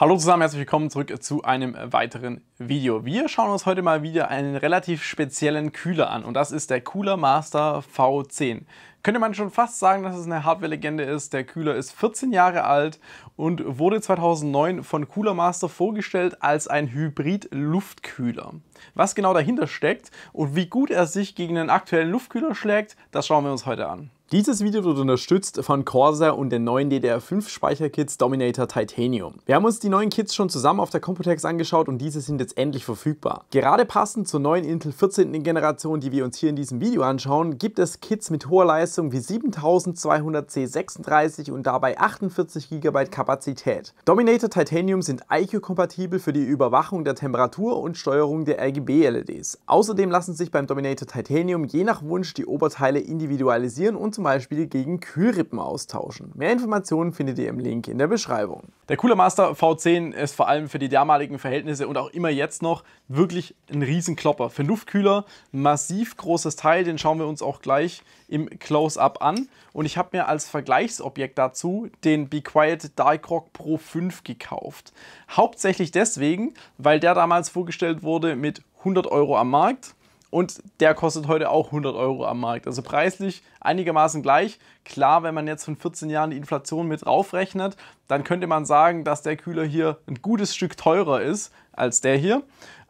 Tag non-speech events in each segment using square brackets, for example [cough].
Hallo zusammen, herzlich willkommen zurück zu einem weiteren Video. Wir schauen uns heute mal wieder einen relativ speziellen Kühler an und das ist der Cooler Master V10. Könnte man schon fast sagen, dass es eine Hardware-Legende ist. Der Kühler ist 14 Jahre alt und wurde 2009 von Cooler Master vorgestellt als ein Hybrid-Luftkühler. Was genau dahinter steckt und wie gut er sich gegen den aktuellen Luftkühler schlägt, das schauen wir uns heute an. Dieses Video wird unterstützt von Corsair und den neuen DDR5 Speicherkits Dominator Titanium. Wir haben uns die neuen Kits schon zusammen auf der Computex angeschaut und diese sind jetzt endlich verfügbar. Gerade passend zur neuen Intel 14. Generation, die wir uns hier in diesem Video anschauen, gibt es Kits mit hoher Leistung wie 7200C36 und dabei 48 GB Kapazität. Dominator Titanium sind IQ-kompatibel für die Überwachung der Temperatur und Steuerung der RGB-LEDs. Außerdem lassen sich beim Dominator Titanium je nach Wunsch die Oberteile individualisieren und zum Beispiel gegen Kühlrippen austauschen. Mehr Informationen findet ihr im Link in der Beschreibung. Der Cooler Master V10 ist vor allem für die damaligen Verhältnisse und auch immer jetzt noch wirklich ein Riesenklopper. Für Luftkühler massiv großes Teil, den schauen wir uns auch gleich im Close-Up an. Und ich habe mir als Vergleichsobjekt dazu den Be Quiet Dark Rock Pro 5 gekauft. Hauptsächlich deswegen, weil der damals vorgestellt wurde mit 100 Euro am Markt und der kostet heute auch 100 Euro am Markt. Also preislich einigermaßen gleich. Klar, wenn man jetzt von 14 Jahren die Inflation mit draufrechnet, dann könnte man sagen, dass der Kühler hier ein gutes Stück teurer ist als der hier.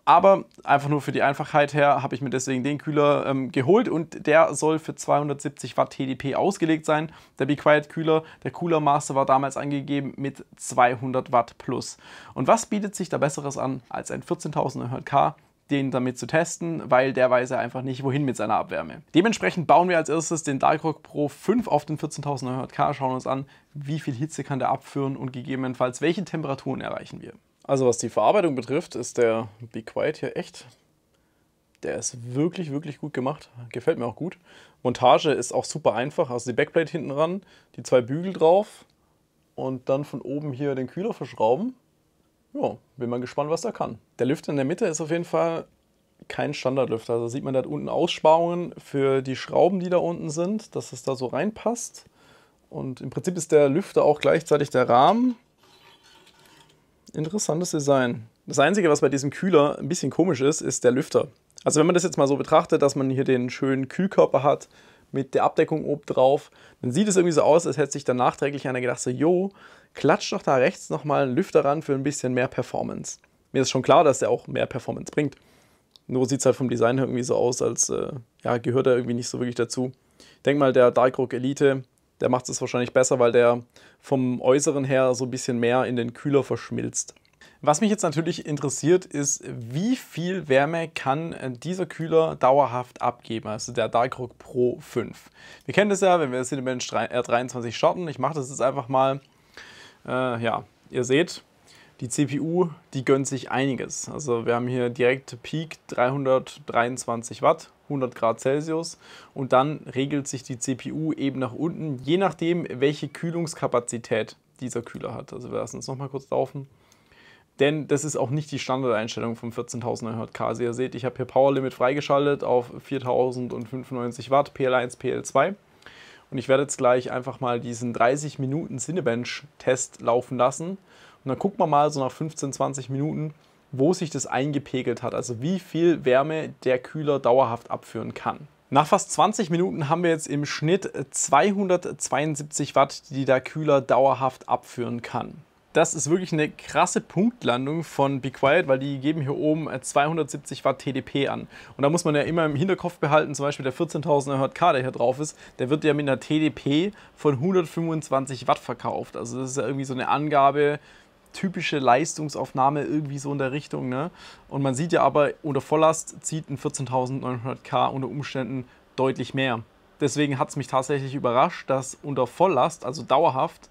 Aber einfach nur für die Einfachheit her habe ich mir deswegen den Kühler ähm, geholt und der soll für 270 Watt TDP ausgelegt sein. Der Be Quiet Kühler, der Cooler Master war damals angegeben mit 200 Watt plus. Und was bietet sich da Besseres an als ein 14.000 K den damit zu testen, weil der weiß ja einfach nicht, wohin mit seiner Abwärme. Dementsprechend bauen wir als erstes den Darkrock Pro 5 auf den 14900K, schauen uns an, wie viel Hitze kann der abführen und gegebenenfalls welche Temperaturen erreichen wir. Also was die Verarbeitung betrifft, ist der Be Quiet hier echt der ist wirklich, wirklich gut gemacht. Gefällt mir auch gut. Montage ist auch super einfach. Also die Backplate hinten ran, die zwei Bügel drauf und dann von oben hier den Kühler verschrauben. Ja, bin mal gespannt, was er kann. Der Lüfter in der Mitte ist auf jeden Fall kein Standardlüfter. Also sieht man, da unten Aussparungen für die Schrauben, die da unten sind, dass es da so reinpasst. Und im Prinzip ist der Lüfter auch gleichzeitig der Rahmen. Interessantes Design. Das Einzige, was bei diesem Kühler ein bisschen komisch ist, ist der Lüfter. Also wenn man das jetzt mal so betrachtet, dass man hier den schönen Kühlkörper hat mit der Abdeckung oben drauf, dann sieht es irgendwie so aus, als hätte sich dann nachträglich einer gedacht, so, jo, klatscht doch da rechts nochmal einen Lüfter ran für ein bisschen mehr Performance. Mir ist schon klar, dass der auch mehr Performance bringt. Nur sieht es halt vom Design irgendwie so aus, als äh, ja, gehört er irgendwie nicht so wirklich dazu. Ich denke mal, der Dark Rock Elite, der macht es wahrscheinlich besser, weil der vom Äußeren her so ein bisschen mehr in den Kühler verschmilzt. Was mich jetzt natürlich interessiert, ist, wie viel Wärme kann äh, dieser Kühler dauerhaft abgeben, also der Darkrock Pro 5. Wir kennen das ja, wenn wir jetzt hier R23 starten, ich mache das jetzt einfach mal, äh, ja, ihr seht, die CPU, die gönnt sich einiges. Also wir haben hier direkt Peak 323 Watt, 100 Grad Celsius und dann regelt sich die CPU eben nach unten, je nachdem, welche Kühlungskapazität dieser Kühler hat. Also wir lassen es nochmal kurz laufen denn das ist auch nicht die Standardeinstellung vom 14900K. Also ihr seht, ich habe hier Power Limit freigeschaltet auf 4095 Watt, PL1, PL2. Und ich werde jetzt gleich einfach mal diesen 30 Minuten Cinebench-Test laufen lassen. Und dann gucken wir mal so nach 15, 20 Minuten, wo sich das eingepegelt hat. Also wie viel Wärme der Kühler dauerhaft abführen kann. Nach fast 20 Minuten haben wir jetzt im Schnitt 272 Watt, die der Kühler dauerhaft abführen kann das ist wirklich eine krasse Punktlandung von Be Quiet, weil die geben hier oben 270 äh, Watt TDP an. Und da muss man ja immer im Hinterkopf behalten, zum Beispiel der 14900 K, der hier drauf ist, der wird ja mit einer TDP von 125 Watt verkauft. Also das ist ja irgendwie so eine Angabe, typische Leistungsaufnahme irgendwie so in der Richtung. Ne? Und man sieht ja aber, unter Volllast zieht ein 14900 K unter Umständen deutlich mehr. Deswegen hat es mich tatsächlich überrascht, dass unter Volllast, also dauerhaft,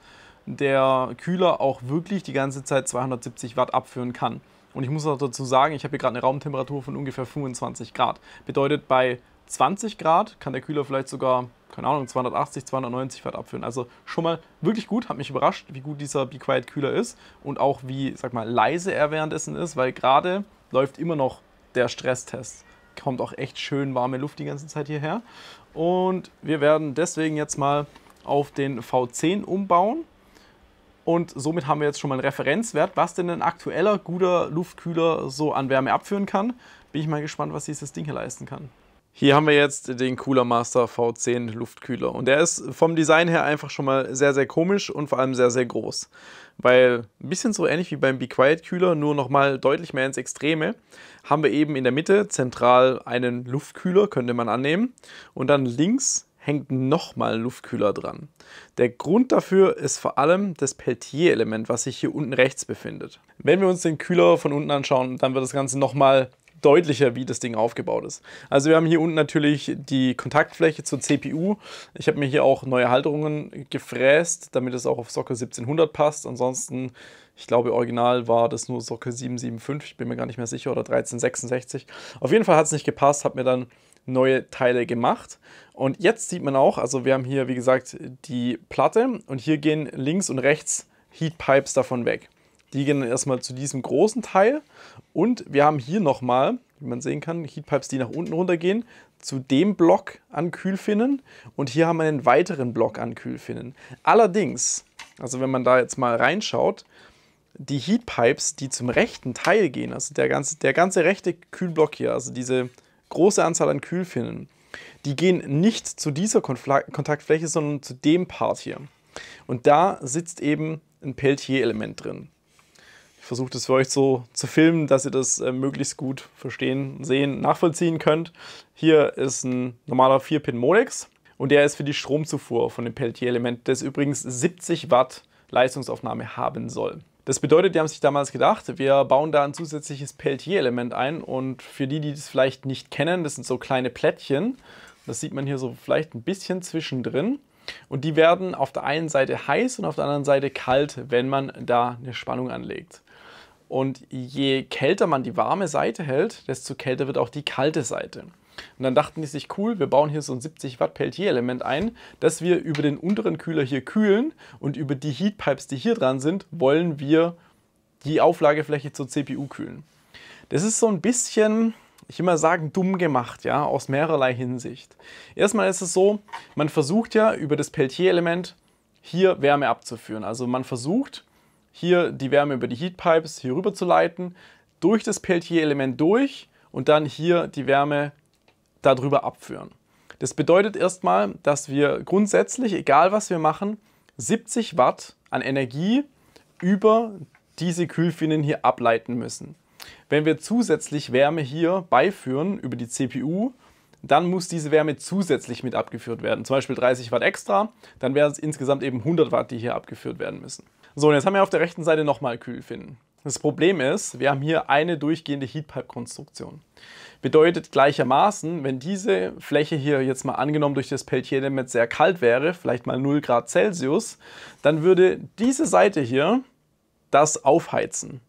der Kühler auch wirklich die ganze Zeit 270 Watt abführen kann. Und ich muss noch dazu sagen, ich habe hier gerade eine Raumtemperatur von ungefähr 25 Grad. Bedeutet, bei 20 Grad kann der Kühler vielleicht sogar, keine Ahnung, 280, 290 Watt abführen. Also schon mal wirklich gut, hat mich überrascht, wie gut dieser Be Quiet Kühler ist und auch wie, sag mal, leise er währenddessen ist, weil gerade läuft immer noch der Stresstest. Kommt auch echt schön warme Luft die ganze Zeit hierher. Und wir werden deswegen jetzt mal auf den V10 umbauen. Und somit haben wir jetzt schon mal einen Referenzwert, was denn ein aktueller guter Luftkühler so an Wärme abführen kann. Bin ich mal gespannt, was dieses Ding hier leisten kann. Hier haben wir jetzt den Cooler Master V10 Luftkühler und der ist vom Design her einfach schon mal sehr, sehr komisch und vor allem sehr, sehr groß. Weil ein bisschen so ähnlich wie beim Be Quiet Kühler, nur nochmal deutlich mehr ins Extreme, haben wir eben in der Mitte zentral einen Luftkühler, könnte man annehmen, und dann links hängt nochmal ein Luftkühler dran. Der Grund dafür ist vor allem das Peltier-Element, was sich hier unten rechts befindet. Wenn wir uns den Kühler von unten anschauen, dann wird das Ganze nochmal deutlicher, wie das Ding aufgebaut ist. Also wir haben hier unten natürlich die Kontaktfläche zur CPU. Ich habe mir hier auch neue Halterungen gefräst, damit es auch auf Socke 1700 passt. Ansonsten, ich glaube, original war das nur Socke 775, ich bin mir gar nicht mehr sicher, oder 1366. Auf jeden Fall hat es nicht gepasst, habe mir dann neue Teile gemacht. Und jetzt sieht man auch, also wir haben hier wie gesagt die Platte und hier gehen links und rechts Heatpipes davon weg. Die gehen dann erstmal zu diesem großen Teil und wir haben hier nochmal, wie man sehen kann, Heatpipes, die nach unten runtergehen, zu dem Block an Kühlfinnen und hier haben wir einen weiteren Block an Kühlfinnen. Allerdings, also wenn man da jetzt mal reinschaut, die Heatpipes, die zum rechten Teil gehen, also der ganze, der ganze rechte Kühlblock hier, also diese große Anzahl an Kühlfinnen. Die gehen nicht zu dieser Konfla Kontaktfläche, sondern zu dem Part hier. Und da sitzt eben ein Peltier-Element drin. Ich versuche das für euch so zu filmen, dass ihr das äh, möglichst gut verstehen, sehen, nachvollziehen könnt. Hier ist ein normaler 4-Pin-Modex und der ist für die Stromzufuhr von dem Peltier-Element, das übrigens 70 Watt Leistungsaufnahme haben soll. Das bedeutet, die haben sich damals gedacht, wir bauen da ein zusätzliches Peltier-Element ein und für die, die das vielleicht nicht kennen, das sind so kleine Plättchen. Das sieht man hier so vielleicht ein bisschen zwischendrin. Und die werden auf der einen Seite heiß und auf der anderen Seite kalt, wenn man da eine Spannung anlegt. Und je kälter man die warme Seite hält, desto kälter wird auch die kalte Seite. Und dann dachten die sich, cool, wir bauen hier so ein 70 Watt Peltier-Element ein, dass wir über den unteren Kühler hier kühlen und über die Heatpipes, die hier dran sind, wollen wir die Auflagefläche zur CPU kühlen. Das ist so ein bisschen, ich immer sagen, dumm gemacht, ja, aus mehrerlei Hinsicht. Erstmal ist es so, man versucht ja über das Peltier-Element hier Wärme abzuführen. Also man versucht hier die Wärme über die Heatpipes hier rüber zu leiten, durch das Peltier-Element durch und dann hier die Wärme darüber abführen. Das bedeutet erstmal, dass wir grundsätzlich, egal was wir machen, 70 Watt an Energie über diese Kühlfinnen hier ableiten müssen. Wenn wir zusätzlich Wärme hier beiführen über die CPU, dann muss diese Wärme zusätzlich mit abgeführt werden. Zum Beispiel 30 Watt extra, dann wären es insgesamt eben 100 Watt, die hier abgeführt werden müssen. So, und jetzt haben wir auf der rechten Seite nochmal Kühlfinnen. Das Problem ist, wir haben hier eine durchgehende Heatpipe-Konstruktion. Bedeutet gleichermaßen, wenn diese Fläche hier jetzt mal angenommen durch das Peltier-Element sehr kalt wäre, vielleicht mal 0 Grad Celsius, dann würde diese Seite hier das aufheizen.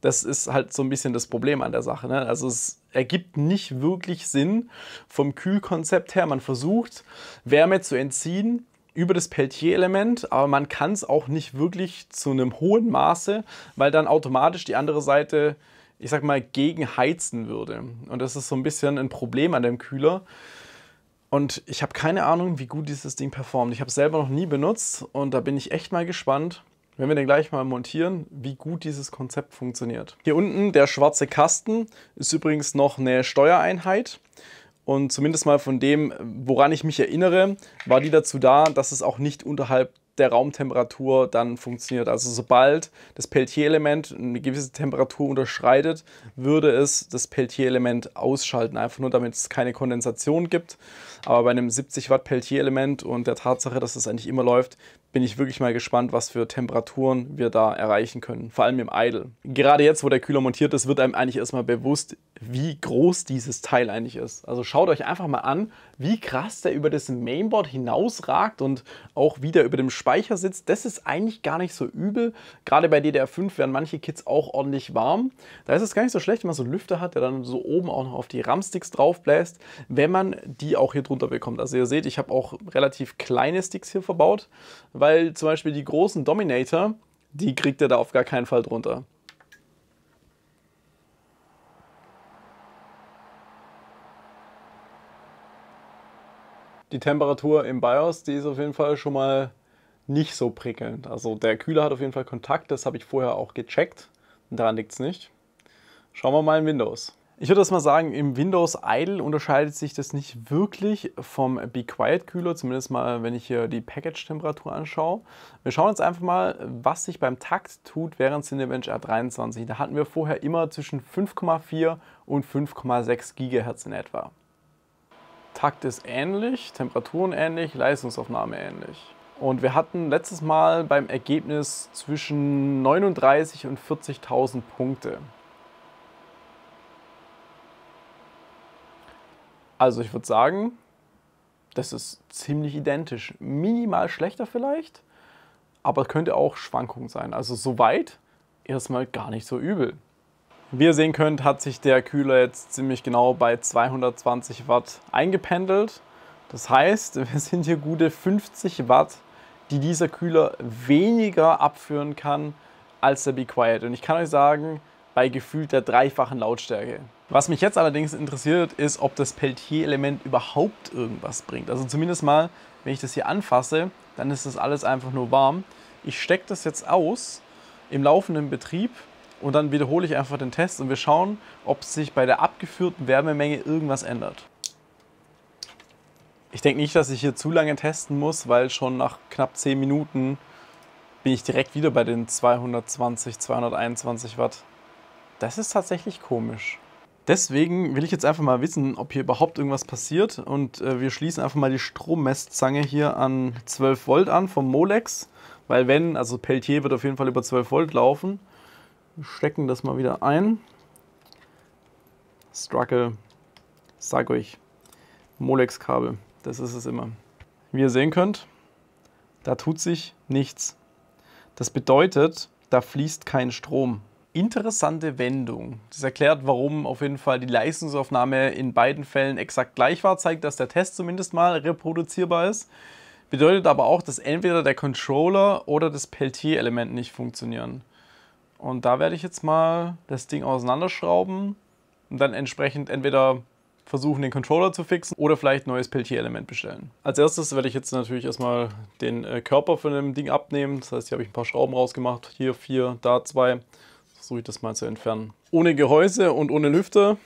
Das ist halt so ein bisschen das Problem an der Sache. Ne? Also es ergibt nicht wirklich Sinn vom Kühlkonzept her. Man versucht, Wärme zu entziehen, über das Peltier-Element, aber man kann es auch nicht wirklich zu einem hohen Maße, weil dann automatisch die andere Seite, ich sag mal, gegenheizen würde. Und das ist so ein bisschen ein Problem an dem Kühler. Und ich habe keine Ahnung, wie gut dieses Ding performt. Ich habe es selber noch nie benutzt und da bin ich echt mal gespannt, wenn wir den gleich mal montieren, wie gut dieses Konzept funktioniert. Hier unten der schwarze Kasten ist übrigens noch eine Steuereinheit. Und zumindest mal von dem, woran ich mich erinnere, war die dazu da, dass es auch nicht unterhalb der Raumtemperatur dann funktioniert. Also sobald das Peltier-Element eine gewisse Temperatur unterschreitet, würde es das Peltier-Element ausschalten, einfach nur damit es keine Kondensation gibt. Aber bei einem 70 Watt Peltier-Element und der Tatsache, dass das eigentlich immer läuft, bin ich wirklich mal gespannt, was für Temperaturen wir da erreichen können, vor allem im Idle. Gerade jetzt, wo der Kühler montiert ist, wird einem eigentlich erstmal bewusst, wie groß dieses Teil eigentlich ist. Also schaut euch einfach mal an, wie krass der über das Mainboard hinausragt und auch wie der über dem Speicher sitzt. Das ist eigentlich gar nicht so übel. Gerade bei DDR5 werden manche Kits auch ordentlich warm. Da ist es gar nicht so schlecht, wenn man so einen Lüfter hat, der dann so oben auch noch auf die RAM-Sticks draufbläst, wenn man die auch hier drunter runterbekommt. Also ihr seht, ich habe auch relativ kleine Sticks hier verbaut, weil zum Beispiel die großen Dominator, die kriegt er da auf gar keinen Fall drunter. Die Temperatur im BIOS, die ist auf jeden Fall schon mal nicht so prickelnd. Also der Kühler hat auf jeden Fall Kontakt, das habe ich vorher auch gecheckt. Daran liegt es nicht. Schauen wir mal in Windows. Ich würde das mal sagen, im Windows Idle unterscheidet sich das nicht wirklich vom Be Quiet Kühler, zumindest mal, wenn ich hier die Package-Temperatur anschaue. Wir schauen jetzt einfach mal, was sich beim Takt tut während Cinebench R23. Da hatten wir vorher immer zwischen 5,4 und 5,6 GHz in etwa. Takt ist ähnlich, Temperaturen ähnlich, Leistungsaufnahme ähnlich. Und wir hatten letztes Mal beim Ergebnis zwischen 39 und 40.000 Punkte. Also ich würde sagen, das ist ziemlich identisch. Minimal schlechter vielleicht, aber könnte auch Schwankungen sein. Also soweit erstmal gar nicht so übel. Wie ihr sehen könnt, hat sich der Kühler jetzt ziemlich genau bei 220 Watt eingependelt. Das heißt, [laughs] wir sind hier gute 50 Watt, die dieser Kühler weniger abführen kann als der Be Quiet. Und ich kann euch sagen, bei gefühlt der dreifachen Lautstärke. Was mich jetzt allerdings interessiert, ist, ob das Peltier-Element überhaupt irgendwas bringt. Also zumindest mal, wenn ich das hier anfasse, dann ist das alles einfach nur warm. Ich stecke das jetzt aus im laufenden Betrieb und dann wiederhole ich einfach den Test und wir schauen, ob sich bei der abgeführten Wärmemenge irgendwas ändert. Ich denke nicht, dass ich hier zu lange testen muss, weil schon nach knapp 10 Minuten bin ich direkt wieder bei den 220, 221 Watt. Das ist tatsächlich komisch. Deswegen will ich jetzt einfach mal wissen, ob hier überhaupt irgendwas passiert. Und äh, wir schließen einfach mal die Strommesszange hier an 12 Volt an vom Molex. Weil wenn, also Peltier wird auf jeden Fall über 12 Volt laufen. Wir stecken das mal wieder ein. Struggle, sag euch, Molex-Kabel, das ist es immer. Wie ihr sehen könnt, da tut sich nichts. Das bedeutet, da fließt kein Strom interessante Wendung. Das erklärt, warum auf jeden Fall die Leistungsaufnahme in beiden Fällen exakt gleich war, zeigt, dass der Test zumindest mal reproduzierbar ist. Bedeutet aber auch, dass entweder der Controller oder das Peltier-Element nicht funktionieren. Und da werde ich jetzt mal das Ding auseinanderschrauben und dann entsprechend entweder versuchen, den Controller zu fixen oder vielleicht ein neues Peltier-Element bestellen. Als erstes werde ich jetzt natürlich erstmal den äh, Körper von dem Ding abnehmen. Das heißt, hier habe ich ein paar Schrauben rausgemacht. Hier vier, da zwei versuche ich das mal zu entfernen. Ohne Gehäuse und ohne Lüfter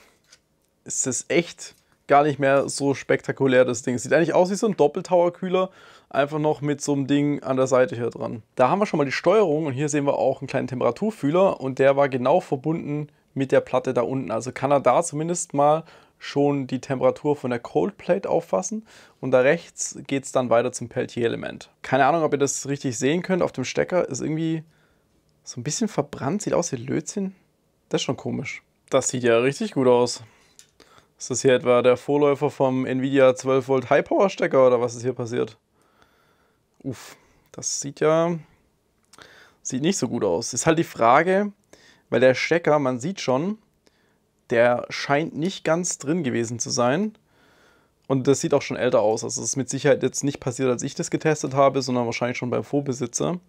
ist das echt gar nicht mehr so spektakulär, das Ding. Sieht eigentlich aus wie so ein Doppeltower-Kühler, einfach noch mit so einem Ding an der Seite hier dran. Da haben wir schon mal die Steuerung und hier sehen wir auch einen kleinen Temperaturfühler und der war genau verbunden mit der Platte da unten. Also kann er da zumindest mal schon die Temperatur von der Coldplate auffassen und da rechts geht es dann weiter zum Peltier-Element. Keine Ahnung, ob ihr das richtig sehen könnt, auf dem Stecker ist irgendwie so ein bisschen verbrannt, sieht aus wie Lötzinn. Das ist schon komisch. Das sieht ja richtig gut aus. Ist das hier etwa der Vorläufer vom Nvidia 12 Volt High Power Stecker oder was ist hier passiert? Uff, das sieht ja sieht nicht so gut aus. Ist halt die Frage, weil der Stecker, man sieht schon, der scheint nicht ganz drin gewesen zu sein. Und das sieht auch schon älter aus. Also es ist mit Sicherheit jetzt nicht passiert, als ich das getestet habe, sondern wahrscheinlich schon beim Vorbesitzer.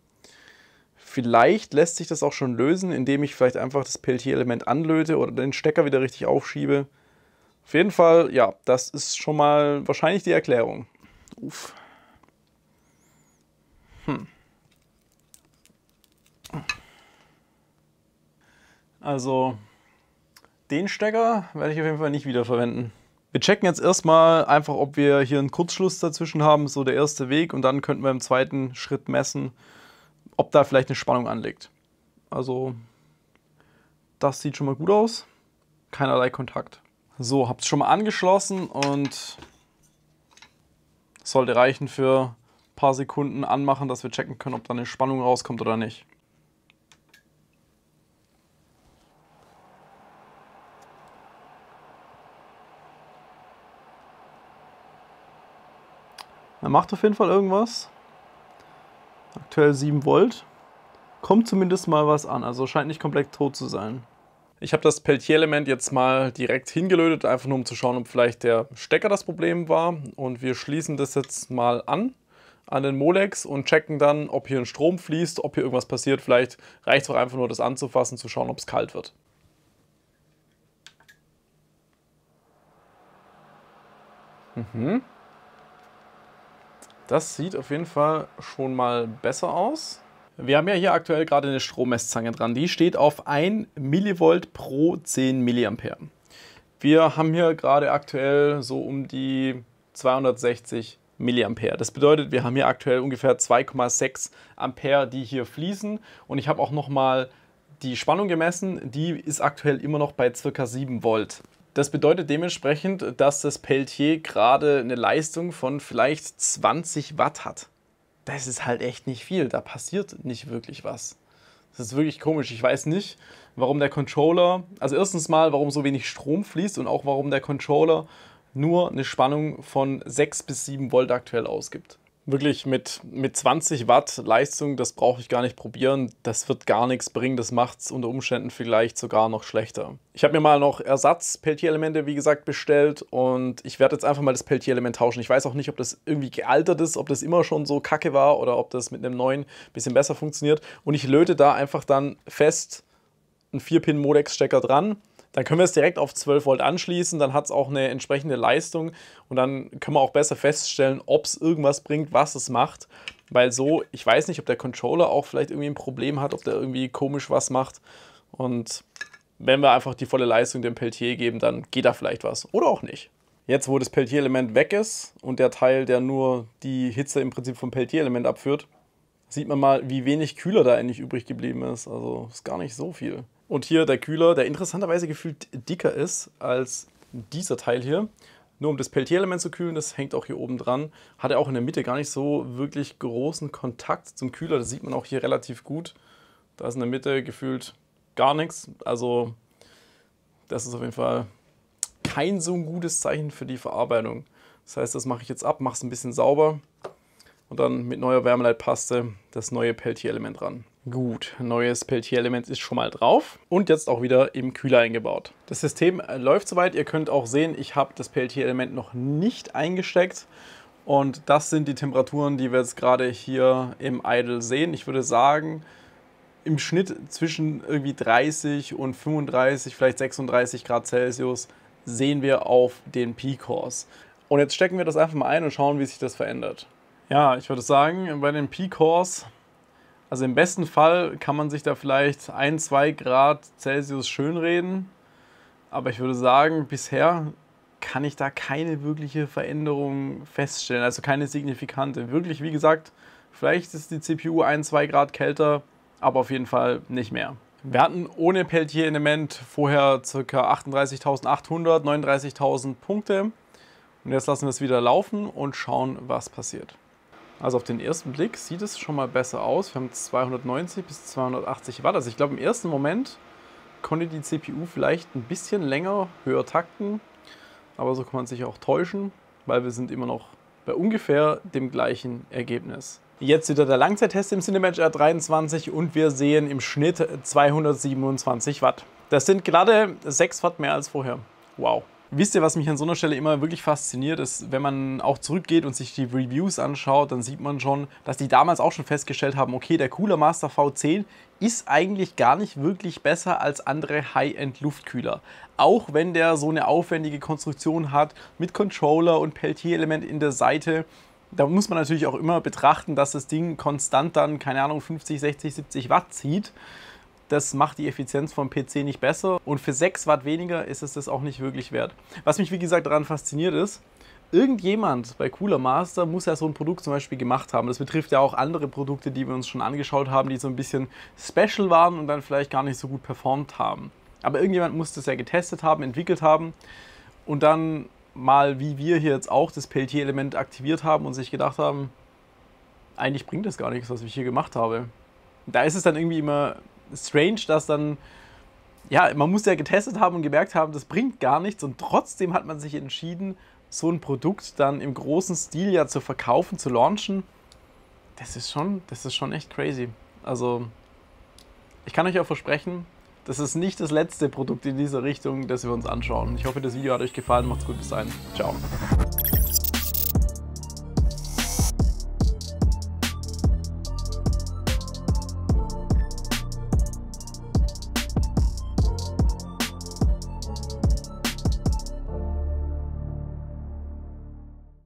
Vielleicht lässt sich das auch schon lösen, indem ich vielleicht einfach das Peltier-Element anlöte oder den Stecker wieder richtig aufschiebe. Auf jeden Fall, ja, das ist schon mal wahrscheinlich die Erklärung. Uff. Hm. Also, den Stecker werde ich auf jeden Fall nicht wiederverwenden. Wir checken jetzt erstmal einfach, ob wir hier einen Kurzschluss dazwischen haben, so der erste Weg. Und dann könnten wir im zweiten Schritt messen, ob da vielleicht eine Spannung anliegt. Also, das sieht schon mal gut aus. Keinerlei Kontakt. So, habe es schon mal angeschlossen und sollte reichen für ein paar Sekunden anmachen, dass wir checken können, ob da eine Spannung rauskommt oder nicht. Er macht auf jeden Fall irgendwas aktuell 7 Volt. Kommt zumindest mal was an, also scheint nicht komplett tot zu sein. Ich habe das Peltier-Element jetzt mal direkt hingelötet, einfach nur um zu schauen, ob vielleicht der Stecker das Problem war. Und wir schließen das jetzt mal an an den Molex und checken dann, ob hier ein Strom fließt, ob hier irgendwas passiert. Vielleicht reicht es auch einfach nur, das anzufassen, zu schauen, ob es kalt wird. Mhm. Das sieht auf jeden Fall schon mal besser aus. Wir haben ja hier aktuell gerade eine Strommesszange dran. Die steht auf 1 Millivolt pro 10 Milliampere. Wir haben hier gerade aktuell so um die 260 Milliampere. Das bedeutet, wir haben hier aktuell ungefähr 2,6 Ampere, die hier fließen. Und ich habe auch nochmal die Spannung gemessen. Die ist aktuell immer noch bei ca. 7 Volt. Das bedeutet dementsprechend, dass das Peltier gerade eine Leistung von vielleicht 20 Watt hat. Das ist halt echt nicht viel. Da passiert nicht wirklich was. Das ist wirklich komisch. Ich weiß nicht, warum der Controller, also erstens mal, warum so wenig Strom fließt und auch warum der Controller nur eine Spannung von 6 bis 7 Volt aktuell ausgibt wirklich mit, mit 20 Watt Leistung, das brauche ich gar nicht probieren, das wird gar nichts bringen, das macht es unter Umständen vielleicht sogar noch schlechter. Ich habe mir mal noch Ersatz-Peltier-Elemente, wie gesagt, bestellt und ich werde jetzt einfach mal das Peltier-Element tauschen. Ich weiß auch nicht, ob das irgendwie gealtert ist, ob das immer schon so kacke war oder ob das mit einem neuen bisschen besser funktioniert und ich löte da einfach dann fest einen 4-Pin-Modex-Stecker dran dann können wir es direkt auf 12 Volt anschließen, dann hat es auch eine entsprechende Leistung und dann können wir auch besser feststellen, ob es irgendwas bringt, was es macht. Weil so, ich weiß nicht, ob der Controller auch vielleicht irgendwie ein Problem hat, ob der irgendwie komisch was macht. Und wenn wir einfach die volle Leistung dem Peltier geben, dann geht da vielleicht was. Oder auch nicht. Jetzt, wo das Peltier-Element weg ist und der Teil, der nur die Hitze im Prinzip vom Peltier-Element abführt, sieht man mal, wie wenig kühler da eigentlich übrig geblieben ist. Also ist gar nicht so viel. Und hier der Kühler, der interessanterweise gefühlt dicker ist als dieser Teil hier. Nur um das Peltier-Element zu kühlen, das hängt auch hier oben dran. Hat er auch in der Mitte gar nicht so wirklich großen Kontakt zum Kühler. Das sieht man auch hier relativ gut. Da ist in der Mitte gefühlt gar nichts. Also das ist auf jeden Fall kein so gutes Zeichen für die Verarbeitung. Das heißt, das mache ich jetzt ab, mache es ein bisschen sauber und dann mit neuer Wärmeleitpaste das neue Peltier-Element ran. Gut, neues Peltier-Element ist schon mal drauf und jetzt auch wieder im Kühler eingebaut. Das System äh, läuft soweit. Ihr könnt auch sehen, ich habe das Peltier-Element noch nicht eingesteckt. Und das sind die Temperaturen, die wir jetzt gerade hier im Idle sehen. Ich würde sagen, im Schnitt zwischen irgendwie 30 und 35, vielleicht 36 Grad Celsius sehen wir auf den P-Cores. Und jetzt stecken wir das einfach mal ein und schauen, wie sich das verändert. Ja, ich würde sagen, bei den P-Cores also im besten Fall kann man sich da vielleicht ein, zwei Grad Celsius schönreden. Aber ich würde sagen, bisher kann ich da keine wirkliche Veränderung feststellen, also keine signifikante. Wirklich, wie gesagt, vielleicht ist die CPU ein, zwei Grad kälter, aber auf jeden Fall nicht mehr. Wir hatten ohne Peltier-Element vorher ca. 38.800, 39.000 Punkte. Und jetzt lassen wir es wieder laufen und schauen, was passiert. Also auf den ersten Blick sieht es schon mal besser aus. Wir haben 290 bis 280 Watt. Also ich glaube im ersten Moment konnte die CPU vielleicht ein bisschen länger höher takten. Aber so kann man sich auch täuschen, weil wir sind immer noch bei ungefähr dem gleichen Ergebnis. Jetzt wieder der Langzeittest im Cinebench R23 und wir sehen im Schnitt 227 Watt. Das sind gerade 6 Watt mehr als vorher. Wow. Wisst ihr, was mich an so einer Stelle immer wirklich fasziniert, ist, wenn man auch zurückgeht und sich die Reviews anschaut, dann sieht man schon, dass die damals auch schon festgestellt haben, okay, der Cooler Master V10 ist eigentlich gar nicht wirklich besser als andere High-End-Luftkühler. Auch wenn der so eine aufwendige Konstruktion hat mit Controller und Peltier-Element in der Seite, da muss man natürlich auch immer betrachten, dass das Ding konstant dann, keine Ahnung, 50, 60, 70 Watt zieht. Das macht die Effizienz vom PC nicht besser und für 6 Watt weniger ist es das auch nicht wirklich wert. Was mich wie gesagt daran fasziniert ist, irgendjemand bei Cooler Master muss ja so ein Produkt zum Beispiel gemacht haben. Das betrifft ja auch andere Produkte, die wir uns schon angeschaut haben, die so ein bisschen special waren und dann vielleicht gar nicht so gut performt haben. Aber irgendjemand muss das ja getestet haben, entwickelt haben und dann mal, wie wir hier jetzt auch, das Peltier-Element aktiviert haben und sich gedacht haben, eigentlich bringt das gar nichts, was ich hier gemacht habe. Da ist es dann irgendwie immer strange, dass dann, ja, man muss ja getestet haben und gemerkt haben, das bringt gar nichts und trotzdem hat man sich entschieden, so ein Produkt dann im großen Stil ja zu verkaufen, zu launchen. Das ist schon, das ist schon echt crazy. Also, ich kann euch auch versprechen, das ist nicht das letzte Produkt in dieser Richtung, das wir uns anschauen. Ich hoffe, das Video hat euch gefallen. Macht's gut, bis dahin. Ciao.